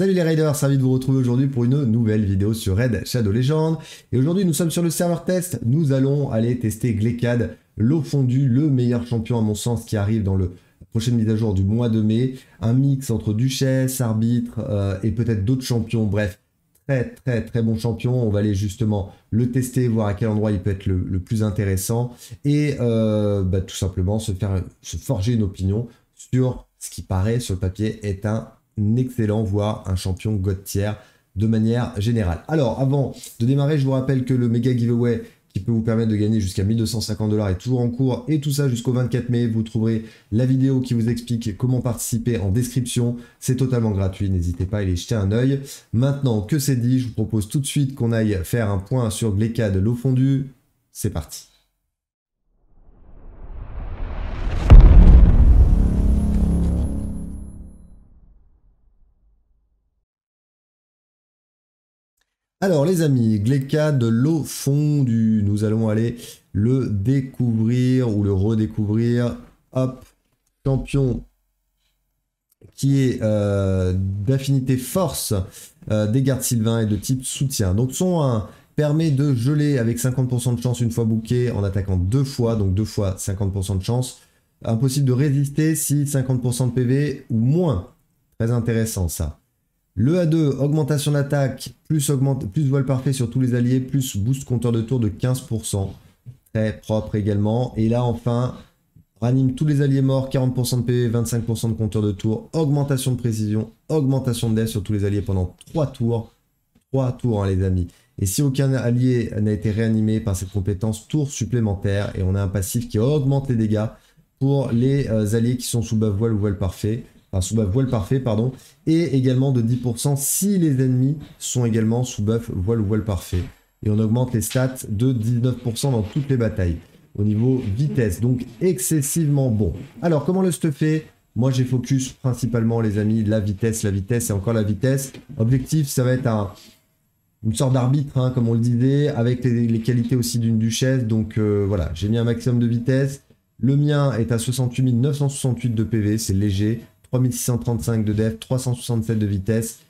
Salut les Raiders, ravi de vous retrouver aujourd'hui pour une nouvelle vidéo sur Red Shadow Legends Et aujourd'hui nous sommes sur le serveur test, nous allons aller tester Glecad, l'eau fondue, le meilleur champion à mon sens qui arrive dans le prochaine mise à jour du mois de mai. Un mix entre Duchesse, Arbitre euh, et peut-être d'autres champions, bref. Très très très bon champion, on va aller justement le tester, voir à quel endroit il peut être le, plus intéressant et euh, bah, tout simplement se, faire, se forger une opinion sur ce qui paraît sur le papier est un excellent, voire un champion God de manière générale. Alors, avant de démarrer, je vous rappelle que le méga giveaway qui peut vous permettre de gagner jusqu'à 1250 dollars est toujours en cours et tout ça jusqu'au 24 mai. Vous trouverez la vidéo qui vous explique comment participer en description. C'est totalement gratuit, n'hésitez pas à aller jeter un œil. Maintenant que c'est dit, je vous propose tout de suite qu'on aille faire un point sur de l'eau fondue. C'est parti. Alors les amis, Gleka de l'eau fondue, nous allons aller le découvrir ou le redécouvrir. Hop, champion qui est euh, d'affinité force euh, des gardes sylvains et de type soutien. Donc son 1 permet de geler avec 50% de chance une fois bouqué en attaquant deux fois, donc deux fois 50% de chance. Impossible de résister si 50% de PV ou moins. Très intéressant ça. Le A2, augmentation d'attaque, plus, voile parfait sur tous les alliés, plus boost compteur de tour de 15%. Très propre également. Et là, enfin, ranime tous les alliés morts, 40% de PV, 25% de compteur de tour, augmentation de précision, augmentation de death sur tous les alliés pendant 3 tours. 3 tours, hein, les amis. Et si aucun allié n'a été réanimé par cette compétence, tour supplémentaire. Et on a un passif qui augmente les dégâts pour les euh, alliés qui sont sous bas voile ou voile parfait enfin, sous buff voile parfait, pardon, et également de 10% si les ennemis sont également sous buff voile ou voile parfait. Et on augmente les stats de 19% dans toutes les batailles. Au niveau vitesse, donc excessivement bon. Alors, comment le stuffer moi, j'ai focus principalement, les amis, la vitesse, la vitesse et encore la vitesse. Objectif, ça va être un, une sorte d'arbitre, hein, comme on le disait, avec les, qualités aussi d'une duchesse. Donc euh, voilà, j'ai mis un maximum de vitesse. Le mien est à 68 968 de PV, c'est léger. 3635 de def, 367 de vitesse,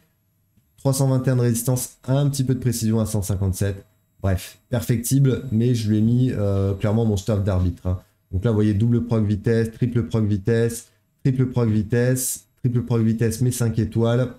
321 de résistance, un petit peu de précision à 157. Bref, perfectible, mais je lui ai mis euh, clairement mon staff d'arbitre. Hein. Donc là, vous voyez, double proc vitesse, triple proc vitesse, triple proc vitesse, triple proc vitesse, mais 5 étoiles.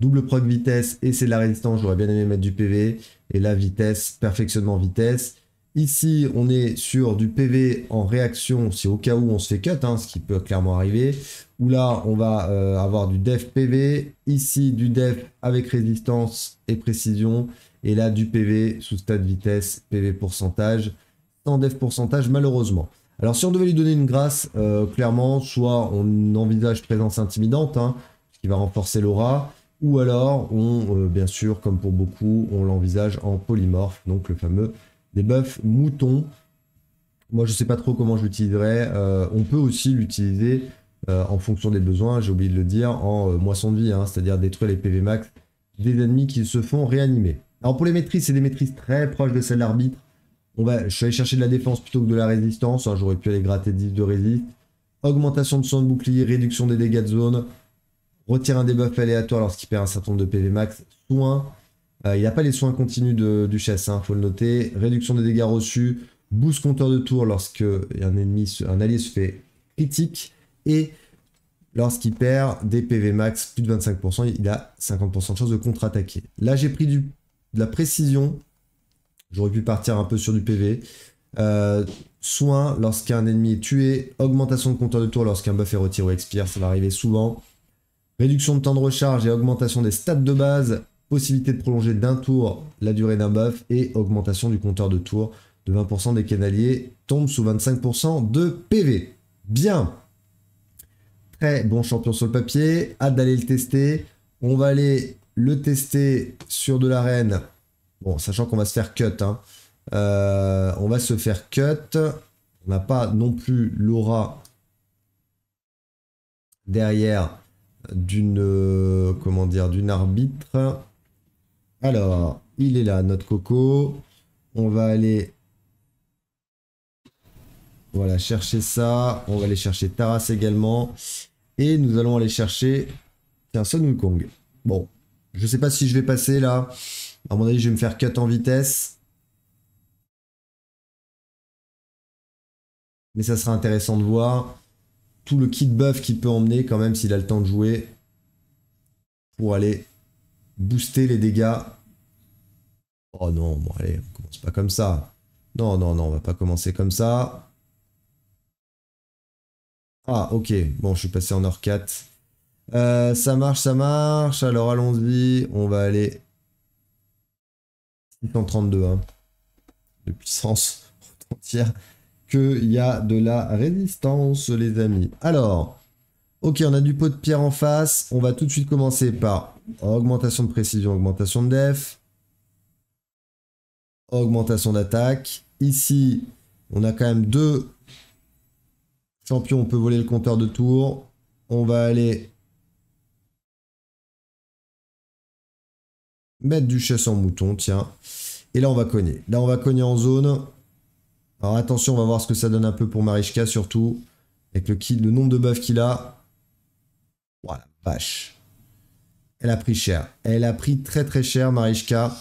Double proc vitesse et c'est de la résistance, j'aurais bien aimé mettre du PV. Et la vitesse, perfectionnement vitesse. Ici, on est sur du PV en réaction, si au cas où on se fait cut, hein, ce qui peut clairement arriver. Ou là, on va euh, avoir du def PV. Ici, du def avec résistance et précision. Et là, du PV sous stade vitesse, PV pourcentage. Sans def pourcentage, malheureusement. Alors, si on devait lui donner une grâce, euh, clairement, soit on envisage présence intimidante, hein, ce qui va renforcer l'aura. Ou alors, on, euh, bien sûr, comme pour beaucoup, on l'envisage en polymorphe, donc le fameux des buffs moutons. Moi, je ne sais pas trop comment je l'utiliserai. Euh, on peut aussi l'utiliser euh, en fonction des besoins, j'ai oublié de le dire, en euh, moisson de vie, hein, c'est-à-dire détruire les PV max des ennemis qui se font réanimer. Alors pour les maîtrises, c'est des maîtrises très proches de celles d'arbitre. On va, je suis allé chercher de la défense plutôt que de la résistance, hein, j'aurais pu aller gratter 10 de résistance. Augmentation de son de bouclier, réduction des dégâts de zone, retire un debuff aléatoire lorsqu'il perd un certain nombre de PV max, soin, euh, il n'y a pas les soins continus de Duchesse, il hein, faut le noter. Réduction des dégâts reçus, boost compteur de tour lorsque un, ennemi, un allié se fait critique. Et lorsqu'il perd des PV max plus de 25%, il a 50% de chance de contre-attaquer. Là, j'ai pris de la précision. J'aurais pu partir un peu sur du PV. Euh, soins lorsqu'un ennemi est tué. Augmentation de compteur de tour lorsqu'un buff est retiré ou expire. Ça va arriver souvent. Réduction de temps de recharge et augmentation des stats de base possibilité de prolonger d'un tour la durée d'un buff et augmentation du compteur de tours de 20% des canaliers tombe sous 25% de PV. Bien Très bon champion sur le papier, hâte d'aller le tester. On va aller le tester sur de l'arène. Bon, sachant qu'on va se faire cut. Hein. Euh, on va se faire cut. On n'a pas non plus l'aura derrière d'une euh, comment dire d'une arbitre. Alors, il est là, notre coco. On va aller... Voilà, chercher ça. On va aller chercher Taras également. Et nous allons aller chercher... Tiens, Sun Wukong. Bon, je ne sais pas si je vais passer là. À mon avis, je vais me faire cut en vitesse. Mais ça sera intéressant de voir tout le kit buff qu'il peut emmener quand même s'il a le temps de jouer pour aller booster les dégâts. Oh non, bon allez, on commence pas comme ça. Non, non, non, on va pas commencer comme ça. Ah, ok. Bon, je suis passé en or 4. Euh, ça marche, ça marche. Alors, allons-y. On va aller... 632, hein. De puissance entière. Qu'il y a de la résistance, les amis. Alors, Ok, on a du pot de pierre en face. On va tout de suite commencer par augmentation de précision, augmentation de def, augmentation d'attaque. Ici, on a quand même deux champions. On peut voler le compteur de tour. On va aller mettre du chasse en mouton, tiens. Et là, on va cogner. Là, on va cogner en zone. Alors attention, on va voir ce que ça donne un peu pour Marichka surtout. Avec le, le nombre de buffs qu'il a. Vache. Elle a pris cher. Elle a pris très très cher, Marishka.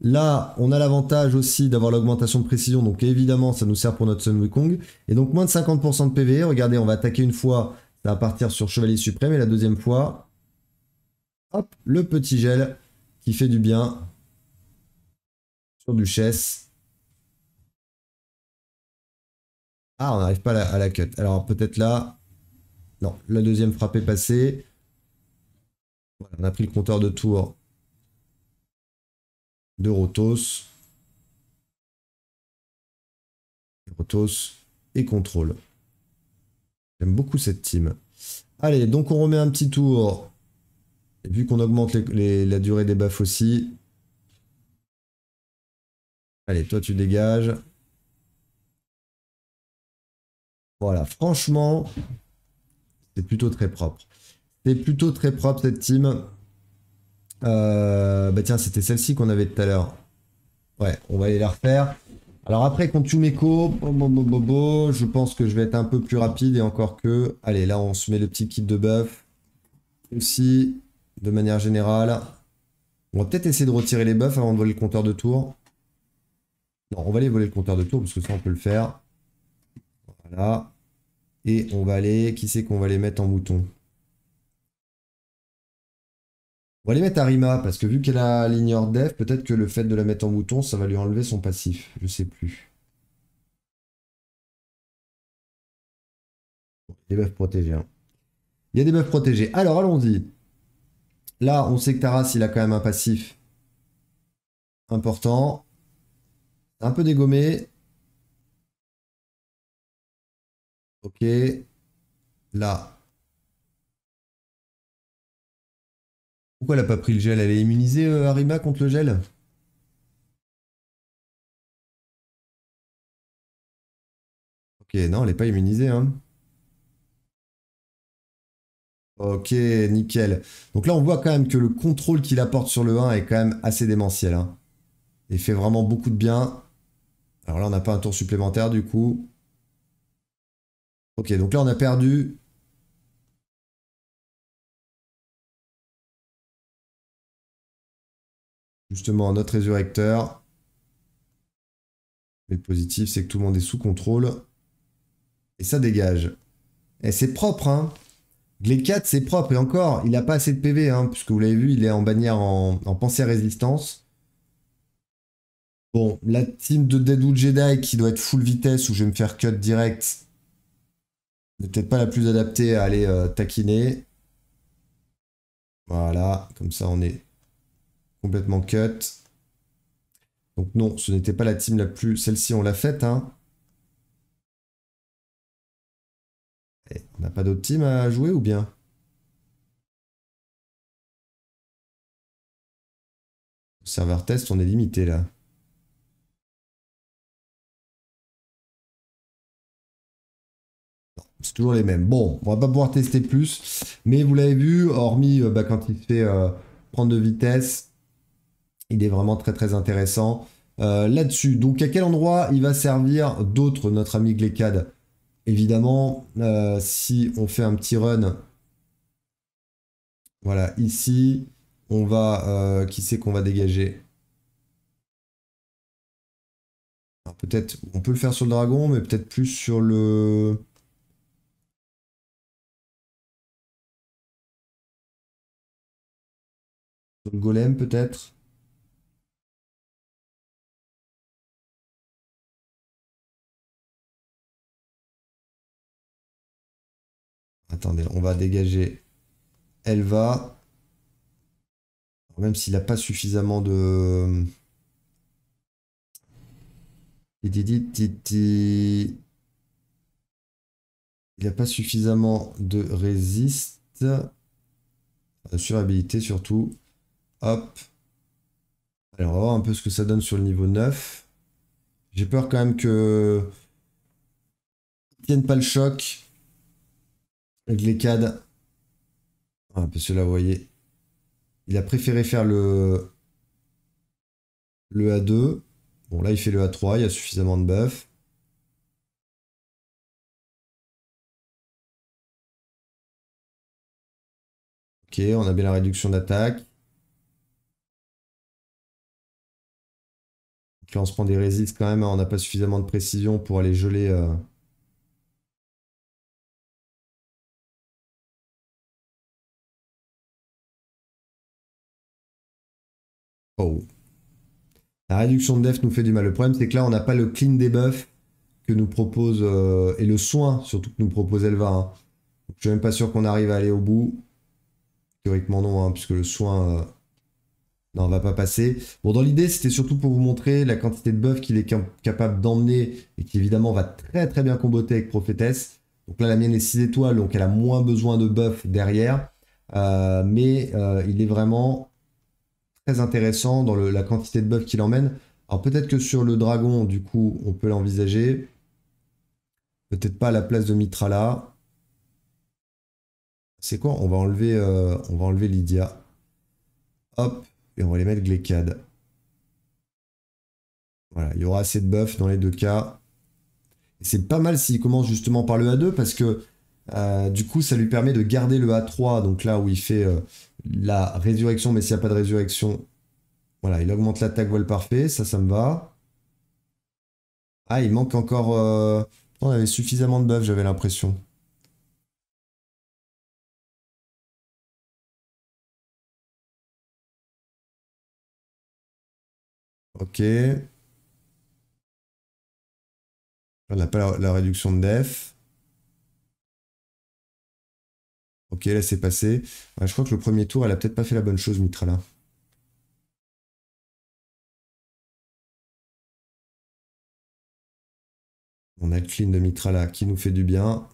Là, on a l'avantage aussi d'avoir l'augmentation de précision, donc évidemment, ça nous sert pour notre Sun Wukong. Et donc, moins de 50% de PV. E. Regardez, on va attaquer une fois, ça va partir sur Chevalier Suprême, et la deuxième fois, hop, le petit gel qui fait du bien sur Duchesse. Ah, on n'arrive pas à la, à la cut. Alors, peut-être là, non, la deuxième frappe est passée. on a pris le compteur de tour de Rotos. Rotos et contrôle. J'aime beaucoup cette team. Allez, donc on remet un petit tour. Et vu qu'on augmente la durée des baffes aussi. Allez, toi tu dégages. Voilà, franchement, c'est plutôt très propre. C'est plutôt très propre cette team. Euh, bah tiens, c'était celle-ci qu'on avait tout à l'heure. Ouais, on va aller la refaire. Alors après, contre Yumeko, bobo, je pense que je vais être un peu plus rapide et encore que... Allez, là, on se met le petit kit de buff. Aussi, de manière générale. On va peut-être essayer de retirer les buffs avant de voler le compteur de tour. Non, on va aller voler le compteur de tour parce que ça, on peut le faire. Voilà. Et on va aller, qui c'est qu'on va les mettre en mouton On va les mettre à Rima, parce que vu qu'elle a l'ignore dev, peut-être que le fait de la mettre en mouton, ça va lui enlever son passif. Je sais plus. Des buffs protégés. Hein. Il y a des buffs protégés. Alors allons-y. Là, on sait que Taras, il a quand même un passif important. Un peu dégommé. Ok. Là. Pourquoi elle n'a pas pris le gel Elle est immunisée, euh, Arima, contre le gel Ok, non, elle n'est pas immunisée. Hein. Ok, nickel. Donc là, on voit quand même que le contrôle qu'il apporte sur le 1 est quand même assez démentiel. Hein. Et fait vraiment beaucoup de bien. Alors là, on n'a pas un tour supplémentaire du coup. Ok, donc là on a perdu. Justement, notre résurrecteur. le positif, c'est que tout le monde est sous contrôle. Et ça dégage. Et c'est propre, hein. 4, c'est propre. Et encore, il n'a pas assez de PV, hein, puisque vous l'avez vu, il est en bannière en, en pensée résistance. Bon, la team de Deadwood Jedi qui doit être full vitesse où je vais me faire cut direct, n'est peut-être pas la plus adaptée à aller euh, taquiner. Voilà, comme ça on est complètement cut. Donc non, ce n'était pas la team la plus... Celle-ci, on l'a faite, hein. on n'a pas d'autre team à jouer ou bien Serveur test, on est limité là. c'est toujours les mêmes. Bon, on va pas pouvoir tester plus, mais vous l'avez vu, hormis euh, bah, quand il fait euh, prendre de vitesse, il est vraiment très très intéressant euh, là-dessus. Donc à quel endroit il va servir d'autres, notre ami Glecad Évidemment, si on fait un petit run, voilà, ici, on va, qui c'est qu'on va dégager Peut-être, on peut le faire sur le dragon, mais peut-être plus sur le... golem peut-être. Attendez, on va dégager Elva. Même s'il n'a pas suffisamment de... Il a pas suffisamment de résiste. Euh, Surhabilité surtout. Hop. alors on va voir un peu ce que ça donne sur le niveau 9. J'ai peur quand même que... Ils tiennent pas le choc. Avec les cad. Un ah, parce que là, vous voyez, il a préféré faire le, le A2. Bon, là, il fait le A3, il y a suffisamment de buff. Ok, on a bien la réduction d'attaque. on se prend des résides quand même, hein. on n'a pas suffisamment de précision pour aller geler. Euh, oh. La réduction de def nous fait du mal. Le problème, c'est que là, on n'a pas le clean des debuff que nous propose euh, et le soin surtout que nous propose Elva. Hein. je suis même pas sûr qu'on arrive à aller au bout. Théoriquement non, hein, puisque le soin, euh, non, on va pas passer. Bon, dans l'idée, c'était surtout pour vous montrer la quantité de buff qu'il est capable d'emmener et qui évidemment va très très bien comboter avec Prophétesse. Donc là, la mienne est 6 étoiles, donc elle a moins besoin de buff derrière. Euh, mais euh, il est vraiment très intéressant dans la quantité de buff qu'il emmène. Alors peut-être que sur le dragon, du coup, on peut l'envisager. Peut-être pas à la place de Mitrala. C'est quoi on va, enlever, euh, on va enlever Lydia. Hop et on va les mettre Glécade. Voilà, il y aura assez de buff dans les deux cas. C'est pas mal s'il commence justement par le A2 parce que euh, du coup ça lui permet de garder le A3, donc là où il fait euh, la résurrection, mais s'il n'y a pas de résurrection, voilà, il augmente l'attaque voile parfait, ça ça me va. Ah, il manque encore... Euh, on avait suffisamment de buff, j'avais l'impression. Ok. On n'a pas la, réduction de def. Ok, là c'est passé. je crois que le premier tour, elle a peut-être pas fait la bonne chose, Mitra là. On a le clean de Mitra qui nous fait du bien.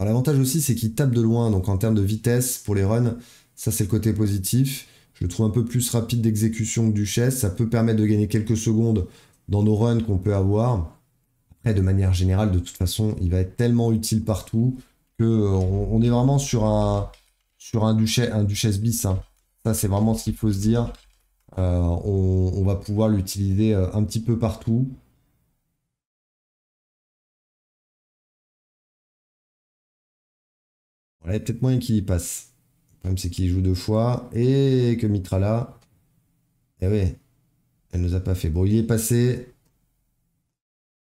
l'avantage aussi c'est qu'il tape de loin, donc en termes de vitesse pour les runs, ça c'est le côté positif. Je le trouve un peu plus rapide d'exécution que Duchesse. Ça peut permettre de gagner quelques secondes dans nos runs qu'on peut avoir. Après, de manière générale, de toute façon, il va être tellement utile partout que euh, on, est vraiment sur un, sur un, duchesse, bis. Hein. Ça, c'est vraiment ce qu'il faut se dire. Euh, on, va pouvoir l'utiliser euh, un petit peu partout. a peut-être moyen qu'il y passe c'est qu'il joue deux fois. Et que Mitrala. Eh oui. Elle nous a pas fait. Bon, il est passé.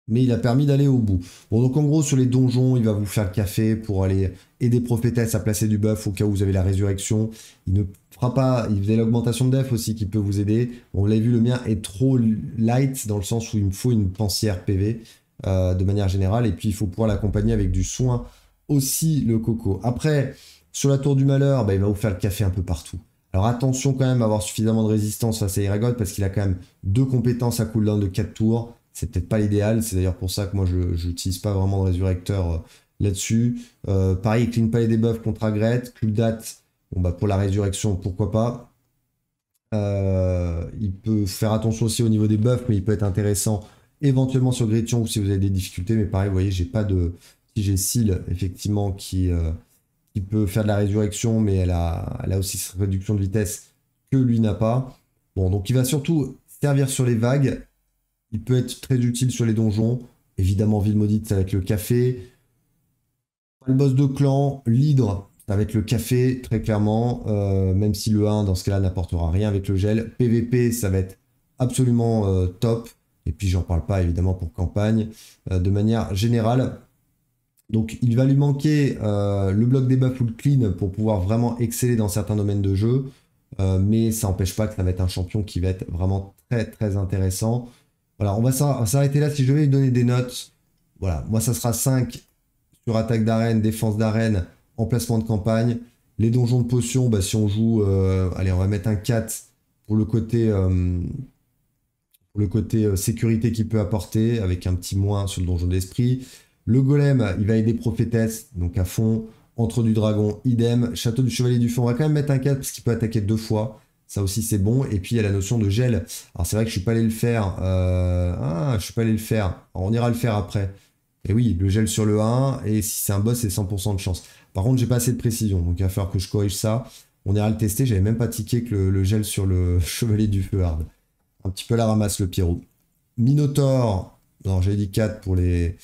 Mais il a permis d'aller au bout. Bon, donc en gros, sur les donjons, il va vous faire le café pour aller aider Prophétesse à placer du buff au cas où vous avez la résurrection. Il ne fera pas. Il faisait l'augmentation de def aussi qui peut vous aider. on l'a vu, le mien est trop light dans le sens où il me faut une pensière PV euh, de manière générale. Et puis, il faut pouvoir l'accompagner avec du soin aussi le coco. Après, sur la tour du malheur, bah, il va vous faire le café un peu partout. Alors attention quand même à avoir suffisamment de résistance face à Iragot parce qu'il a quand même deux compétences à cooldown de 4 tours. C'est peut-être pas l'idéal, c'est d'ailleurs pour ça que moi je n'utilise pas vraiment de résurrecteur euh, là-dessus. Euh, pareil, Clean pas des Buffs contre Agrette, Club Date, bon, bah, pour la résurrection, pourquoi pas. Euh, il peut faire attention aussi au niveau des buffs, mais il peut être intéressant éventuellement sur Gretion ou si vous avez des difficultés. Mais pareil, vous voyez, j'ai pas de. Si j'ai Seal, effectivement, qui, euh, il peut faire de la résurrection, mais elle a, aussi cette réduction de vitesse que lui n'a pas. Bon, donc il va surtout servir sur les vagues. Il peut être très utile sur les donjons. Évidemment, Ville Maudite, ça va être le café. Le boss de clan, l'hydre, ça va être le café, très clairement. Euh, même si le 1, dans ce cas-là, n'apportera rien avec le gel. PVP, ça va être absolument euh, top. Et puis, j'en parle pas, évidemment, pour campagne. Euh, de manière générale, donc il va lui manquer euh, le bloc débat le clean pour pouvoir vraiment exceller dans certains domaines de jeu. Euh, mais ça n'empêche pas que ça va être un champion qui va être vraiment très très intéressant. Voilà, on va s'arrêter là. Si je vais lui donner des notes, voilà, moi ça sera 5 sur attaque d'arène, défense d'arène, emplacement de campagne. Les donjons de potions, bah, si on joue, euh, allez, on va mettre un 4 pour le côté, pour le côté sécurité qu'il peut apporter, avec un petit moins sur le donjon d'esprit. Le golem, il va aider prophétesse, donc à fond. Entre du dragon, idem. Château du chevalier du feu, on va quand même mettre un 4 parce qu'il peut attaquer deux fois. Ça aussi c'est bon. Et puis il y a la notion de gel. Alors c'est vrai que je suis pas allé le faire. Euh, ah, je suis pas allé le faire. on ira le faire après. Et oui, le gel sur le 1. Et si c'est un boss, c'est 100% de chance. Par contre, j'ai pas assez de précision. Donc il va falloir que je corrige ça. On ira le tester. J'avais même pas tiqué que le, gel sur le chevalier du feu hard. Un petit peu la ramasse le Pierrot. Minotaur, non, j'ai dit 4 pour les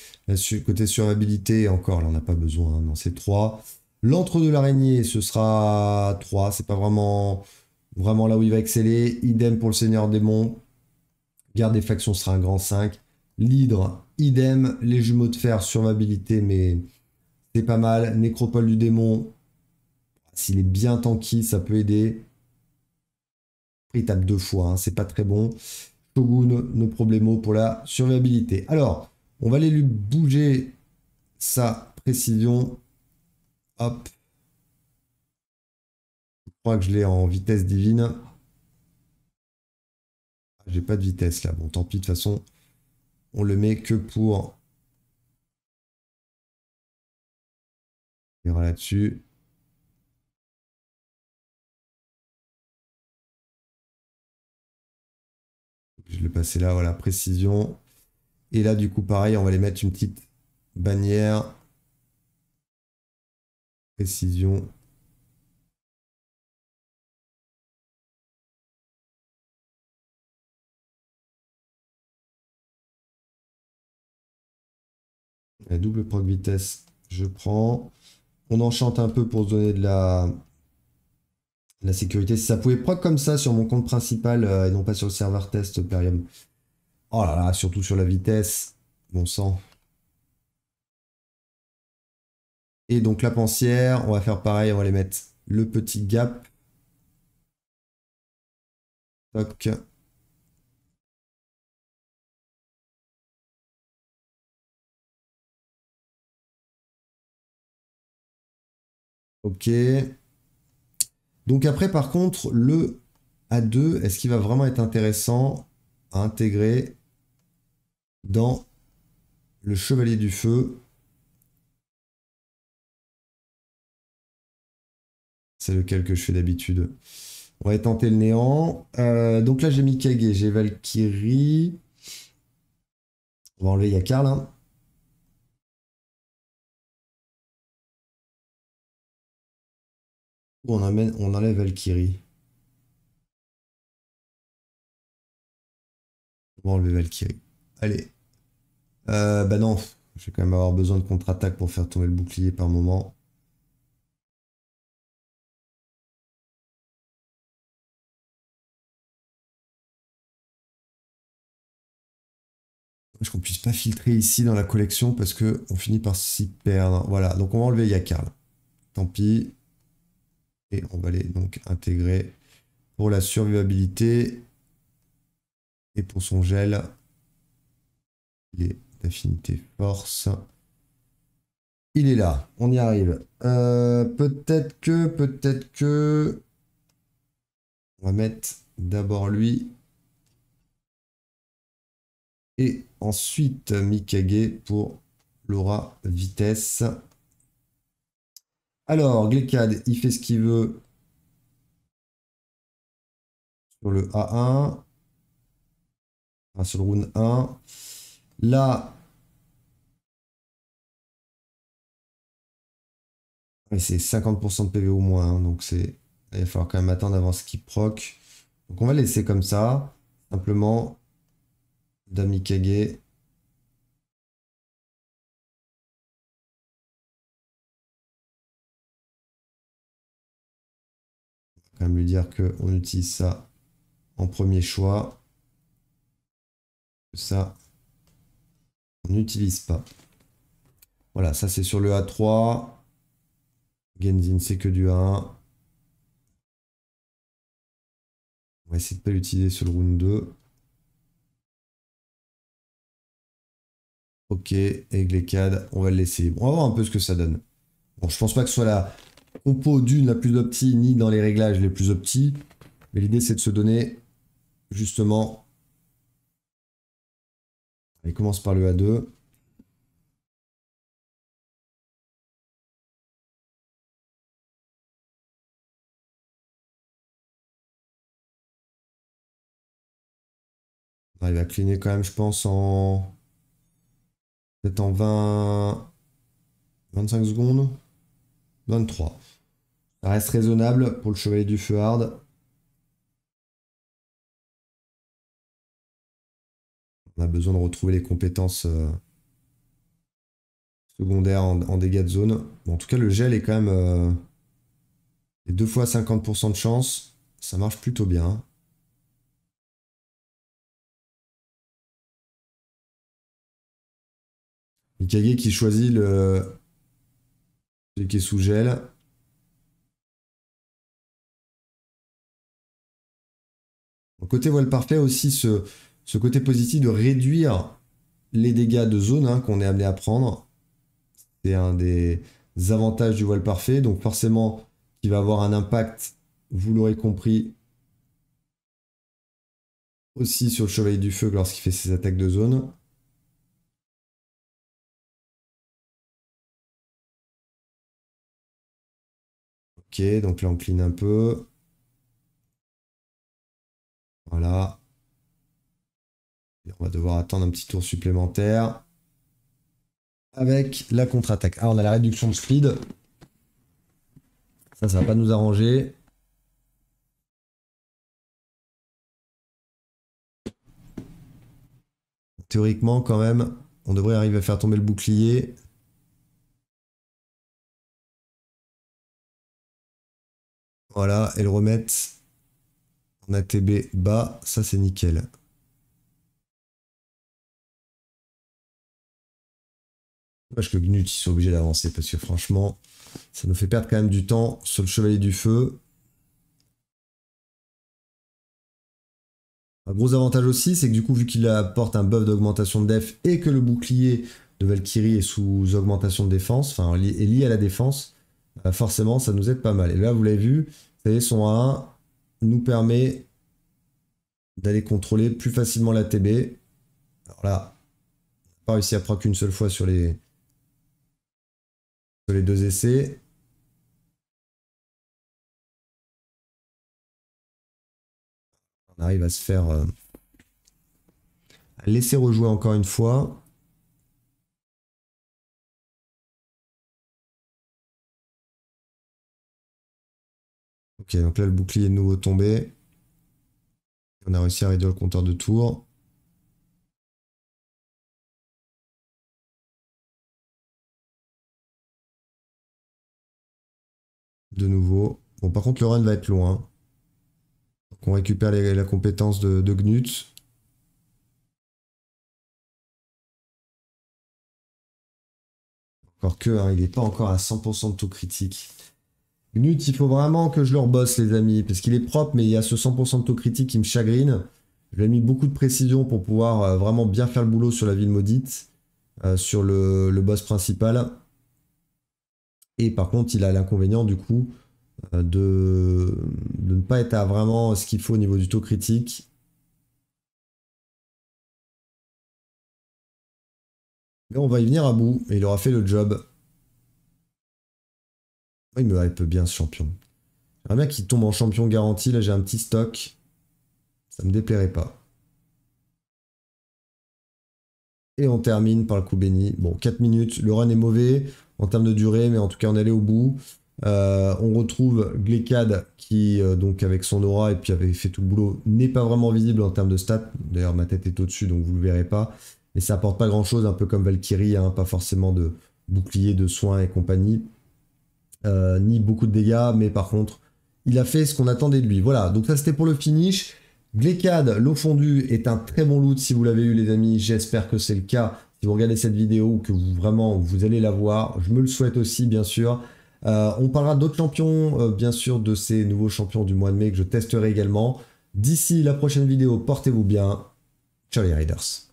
côté survivabilité. Encore, là, on n'a pas besoin. non, c'est 3. L'entre de l'araignée, ce sera 3. C'est pas vraiment, vraiment là où il va exceller. Idem pour le seigneur démon. Garde des factions sera un grand 5. L'hydre, idem. Les jumeaux de fer, survivabilité, mais c'est pas mal. Nécropole du démon, s'il est bien tanky, ça peut aider. il tape deux fois, hein, c'est pas très bon goût nos problèmes pour la survivabilité. Alors, on va aller lui bouger sa précision. Hop. Je crois que je l'ai en vitesse divine. Ah, j'ai pas de vitesse là. Bon, tant pis, de façon, on le met que pour. On ira là-dessus. Je vais le passer là, voilà, précision. Et là, du coup, pareil, on va les mettre une petite bannière. Précision. La double proc vitesse, je prends. On enchante un peu pour se donner de la, la sécurité. Si ça pouvait proc comme ça sur mon compte principal euh, et non pas sur le serveur test euh, Perium. Oh là là, surtout sur la vitesse. Bon sang. Et donc la pensière, on va faire pareil, on va les mettre le petit gap. Toc. Ok. Donc après, par contre, le A2, est-ce qu'il va vraiment être intéressant à intégrer dans le Chevalier du Feu C'est lequel que je fais d'habitude. On va tenter le néant. Euh, donc là, j'ai mis j'ai Valkyrie. On va enlever Yakar on, on enlève Valkyrie. On va enlever Valkyrie. Allez. Euh, bah non, je vais quand même avoir besoin de contre-attaque pour faire tomber le bouclier par moment. Je qu'on puisse pas filtrer ici dans la collection parce qu'on finit par s'y perdre. Voilà, donc on va enlever Yakar. Tant pis. Et on va les donc intégrer pour la survivabilité et pour son gel. Il est d'affinité force. Il est là, on y arrive. Euh, peut-être que, peut-être que... On va mettre d'abord lui. Et ensuite Mikage pour l'aura vitesse. Alors, Glecad, il fait ce qu'il veut sur le A1. Ah, sur le round 1. Là, c'est 50% de PV au moins, hein, donc c'est il va falloir quand même attendre avant ce qu'il proc. Donc on va laisser comme ça. Simplement, Damikage, lui dire qu'on utilise ça en premier choix. Ça, on n'utilise pas. Voilà, ça c'est sur le A3. Genzin, c'est que du A1. On va essayer de pas l'utiliser sur le round 2. Ok, et cadres on va le laisser. On va voir un peu ce que ça donne. Bon, je pense pas que ce soit la, compo d'une la plus opti ni dans les réglages les plus opti. Mais l'idée, c'est de se donner justement. Il commence par le A2. il va cliner quand même, je pense, en. Peut-être en 20. 25 secondes. 23. Ça reste raisonnable pour le chevalier du feu hard. On a besoin de retrouver les compétences euh, secondaires en, dégâts de zone. en tout cas, le gel est quand même 2 euh, deux fois 50% de chance. Ça marche plutôt bien. Mikage qui choisit le, qui est sous gel. Côté voile parfait aussi, ce, ce, côté positif de réduire les dégâts de zone hein, qu'on est amené à prendre. C'est un des avantages du voile parfait. Donc forcément, qui va avoir un impact, vous l'aurez compris, aussi sur le chevalier du feu lorsqu'il fait ses attaques de zone. donc là on clean un peu. Voilà. on va devoir attendre un petit tour supplémentaire avec la contre-attaque. alors ah, on a la réduction de speed. Ça, ça va pas nous arranger. Théoriquement, quand même, on devrait arriver à faire tomber le bouclier. Voilà, et le remettre en ATB bas, ça c'est nickel. Dommage que Gnut sont obligé d'avancer parce que franchement, ça nous fait perdre quand même du temps sur le Chevalier du Feu. Un gros avantage aussi, c'est que du coup, vu qu'il apporte un buff d'augmentation de def et que le bouclier de Valkyrie est sous augmentation de défense, enfin est lié à la défense, bah, forcément, ça nous aide pas mal. Et là, vous l'avez vu, vous savez, son A1 nous permet d'aller contrôler plus facilement la TB. Alors là, on pas réussi à proc une seule fois sur les, les deux essais. On arrive à se faire euh, laisser rejouer encore une fois. Ok, donc là, le bouclier est de nouveau tombé. On a réussi à réduire le compteur de tours. De nouveau. Bon, par contre, le run va être loin. on récupère la compétence de, Gnut. Encore que, hein, il n'est pas encore à 100% de taux critique il faut vraiment que je leur bosse les amis, parce qu'il est propre, mais il y a ce 100% de taux critique qui me chagrine. Je lui ai mis beaucoup de précision pour pouvoir euh, vraiment bien faire le boulot sur la ville maudite, euh, sur le, boss principal. Et par contre, il a l'inconvénient, du coup, euh, de, de ne pas être à vraiment ce qu'il faut au niveau du taux critique. Mais on va y venir à bout, et il aura fait le job. Ah, il me hype bien ce champion. Un mec qui tombe en champion garanti, là j'ai un petit stock. Ça me déplairait pas. Et on termine par le coup béni. Bon, 4 minutes. Le run est mauvais en termes de durée, mais en tout cas, on est allé au bout. Euh, on retrouve Glekad qui, euh, donc avec son aura et puis avait fait tout le boulot, n'est pas vraiment visible en termes de stats. D'ailleurs, ma tête est au-dessus, donc vous le verrez pas. Et ça apporte pas grand-chose, un peu comme Valkyrie, hein, pas forcément de bouclier, de soins et compagnie. Euh, ni beaucoup de dégâts, mais par contre, il a fait ce qu'on attendait de lui. Voilà, donc ça c'était pour le finish. Glécade, l'eau fondue, est un très bon loot si vous l'avez eu les amis, j'espère que c'est le cas. Si vous regardez cette vidéo ou que vous vraiment vous allez la voir, je me le souhaite aussi bien sûr. Euh, on parlera d'autres champions, euh, bien sûr, de ces nouveaux champions du mois de mai que je testerai également. D'ici la prochaine vidéo, portez-vous bien. Ciao les riders.